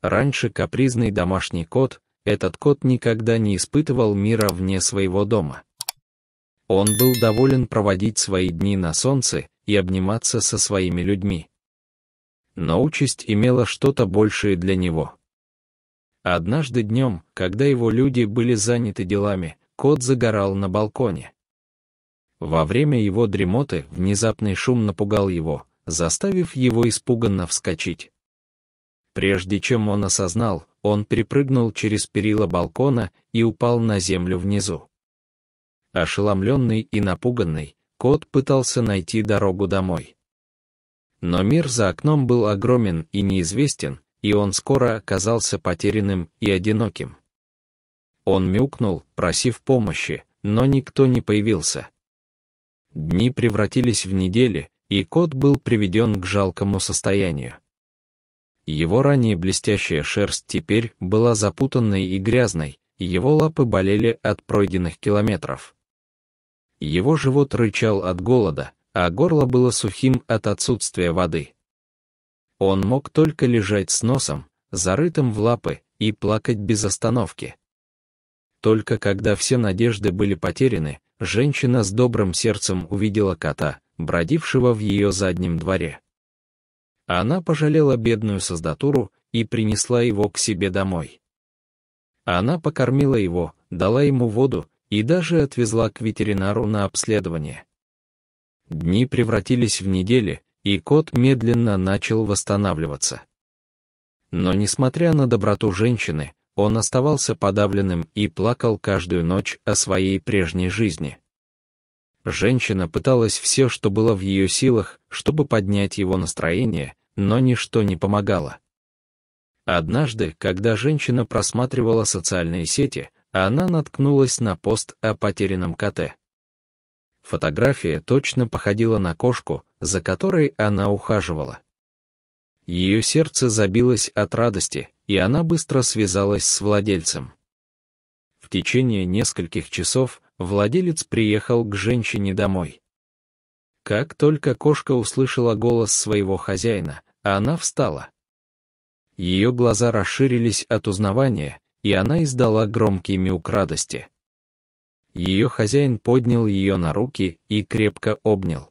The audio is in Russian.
Раньше капризный домашний кот, этот кот никогда не испытывал мира вне своего дома. Он был доволен проводить свои дни на солнце и обниматься со своими людьми. Но участь имела что-то большее для него. Однажды днем, когда его люди были заняты делами, кот загорал на балконе. Во время его дремоты внезапный шум напугал его, заставив его испуганно вскочить. Прежде чем он осознал, он перепрыгнул через перила балкона и упал на землю внизу. Ошеломленный и напуганный, кот пытался найти дорогу домой. Но мир за окном был огромен и неизвестен, и он скоро оказался потерянным и одиноким. Он мяукнул, просив помощи, но никто не появился. Дни превратились в недели, и кот был приведен к жалкому состоянию. Его ранее блестящая шерсть теперь была запутанной и грязной, его лапы болели от пройденных километров. Его живот рычал от голода, а горло было сухим от отсутствия воды. Он мог только лежать с носом, зарытым в лапы, и плакать без остановки. Только когда все надежды были потеряны, женщина с добрым сердцем увидела кота, бродившего в ее заднем дворе. Она пожалела бедную создатуру и принесла его к себе домой. Она покормила его, дала ему воду и даже отвезла к ветеринару на обследование. Дни превратились в недели, и кот медленно начал восстанавливаться. Но несмотря на доброту женщины, он оставался подавленным и плакал каждую ночь о своей прежней жизни. Женщина пыталась все, что было в ее силах, чтобы поднять его настроение, но ничто не помогало. Однажды, когда женщина просматривала социальные сети, она наткнулась на пост о потерянном коте. Фотография точно походила на кошку, за которой она ухаживала. Ее сердце забилось от радости, и она быстро связалась с владельцем. В течение нескольких часов владелец приехал к женщине домой. Как только кошка услышала голос своего хозяина, она встала. Ее глаза расширились от узнавания, и она издала громкий мяук радости. Ее хозяин поднял ее на руки и крепко обнял.